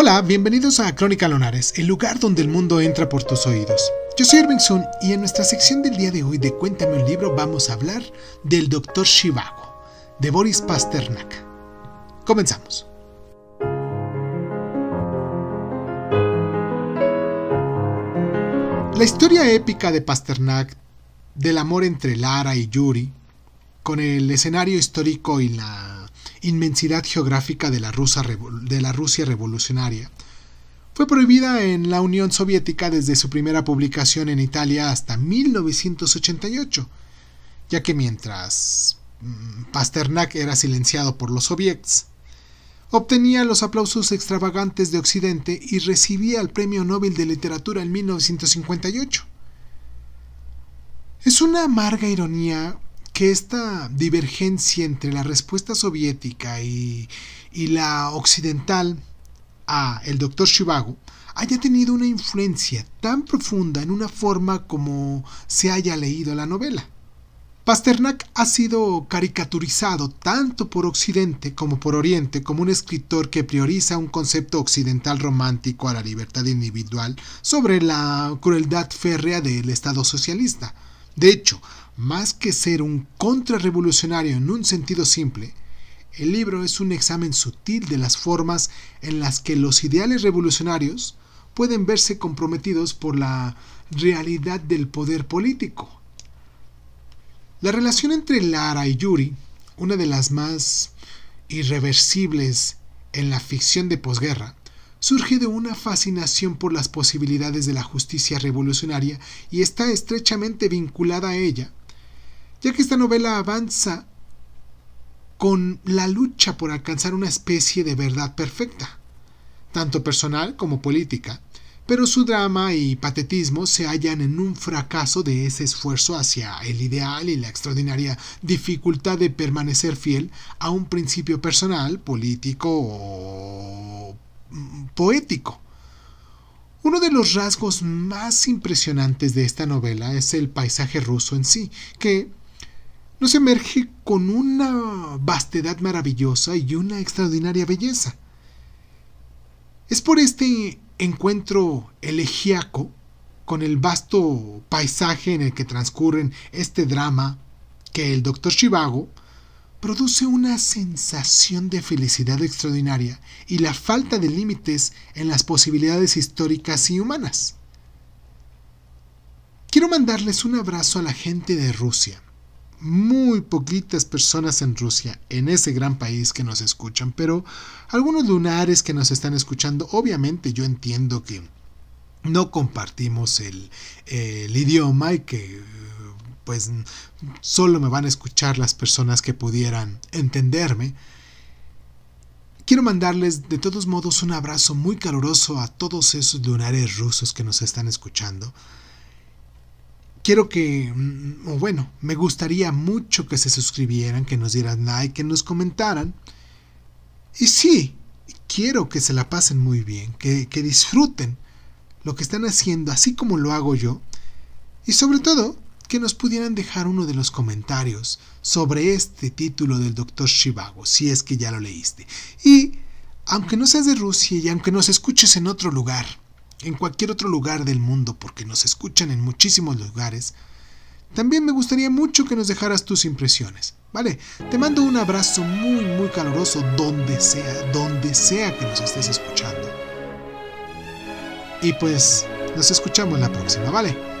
Hola, bienvenidos a Crónica Lonares, el lugar donde el mundo entra por tus oídos. Yo soy Irving Sun y en nuestra sección del día de hoy de Cuéntame un libro vamos a hablar del Doctor Shivago, de Boris Pasternak. Comenzamos. La historia épica de Pasternak, del amor entre Lara y Yuri, con el escenario histórico y la inmensidad geográfica de la, Rusia revolucionaria. Fue prohibida en la Unión Soviética desde su primera publicación en Italia hasta 1988, ya que mientras mm, Pasternak era silenciado por los soviets, obtenía los aplausos extravagantes de Occidente y recibía el Premio Nobel de Literatura en 1958. Es una amarga ironía que esta divergencia entre la respuesta soviética y, y la occidental a el doctor Shivago haya tenido una influencia tan profunda en una forma como se haya leído la novela. Pasternak ha sido caricaturizado tanto por Occidente como por Oriente como un escritor que prioriza un concepto occidental romántico a la libertad individual sobre la crueldad férrea del Estado socialista. De hecho, más que ser un contrarrevolucionario en un sentido simple, el libro es un examen sutil de las formas en las que los ideales revolucionarios pueden verse comprometidos por la realidad del poder político. La relación entre Lara y Yuri, una de las más irreversibles en la ficción de posguerra, surge de una fascinación por las posibilidades de la justicia revolucionaria y está estrechamente vinculada a ella ya que esta novela avanza con la lucha por alcanzar una especie de verdad perfecta, tanto personal como política, pero su drama y patetismo se hallan en un fracaso de ese esfuerzo hacia el ideal y la extraordinaria dificultad de permanecer fiel a un principio personal, político o mm, poético. Uno de los rasgos más impresionantes de esta novela es el paisaje ruso en sí, que, nos emerge con una vastedad maravillosa y una extraordinaria belleza. Es por este encuentro elegiaco con el vasto paisaje en el que transcurren este drama que el doctor Chivago produce una sensación de felicidad extraordinaria y la falta de límites en las posibilidades históricas y humanas. Quiero mandarles un abrazo a la gente de Rusia muy poquitas personas en Rusia, en ese gran país que nos escuchan, pero algunos lunares que nos están escuchando, obviamente yo entiendo que no compartimos el, idioma y que eh, pues solo me van a escuchar las personas que pudieran entenderme. Quiero mandarles de todos modos un abrazo muy caluroso a todos esos lunares rusos que nos están escuchando quiero que, mm, o bueno, me gustaría mucho que se suscribieran, que nos dieran like, que nos comentaran. Y sí, quiero que se la pasen muy bien, que, disfruten lo que están haciendo, así como lo hago yo. Y sobre todo, que nos pudieran dejar uno de los comentarios sobre este título del Dr. Shivago, si es que ya lo leíste. Y, aunque no seas de Rusia y aunque nos escuches en otro lugar, en cualquier otro lugar del mundo, porque nos escuchan en muchísimos lugares, también me gustaría mucho que nos dejaras tus impresiones, ¿vale? Te mando un abrazo muy, muy caluroso donde sea, donde sea que nos estés escuchando. Y pues, nos escuchamos en la próxima, ¿vale?